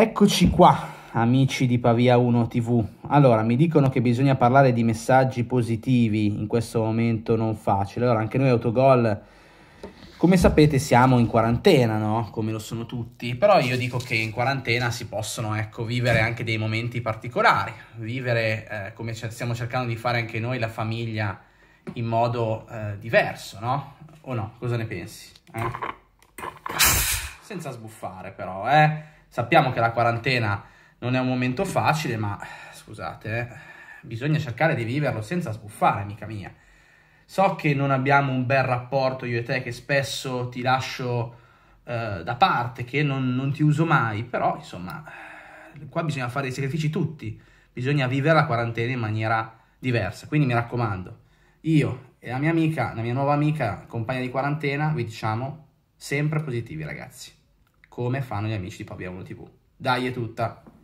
Eccoci qua, amici di Pavia 1 TV. Allora, mi dicono che bisogna parlare di messaggi positivi in questo momento non facile. Allora, anche noi autogol, come sapete, siamo in quarantena, no? Come lo sono tutti. Però io dico che in quarantena si possono, ecco, vivere anche dei momenti particolari. Vivere, eh, come stiamo cercando di fare anche noi, la famiglia in modo eh, diverso, no? O no? Cosa ne pensi? Eh? Senza sbuffare, però, eh? Sappiamo che la quarantena non è un momento facile, ma scusate, eh, bisogna cercare di viverlo senza sbuffare, amica mia. So che non abbiamo un bel rapporto io e te, che spesso ti lascio eh, da parte, che non, non ti uso mai, però insomma, qua bisogna fare dei sacrifici tutti, bisogna vivere la quarantena in maniera diversa. Quindi mi raccomando, io e la mia amica, la mia nuova amica, compagna di quarantena, vi diciamo sempre positivi ragazzi come fanno gli amici di Pavia 1 TV. Dai è tutta!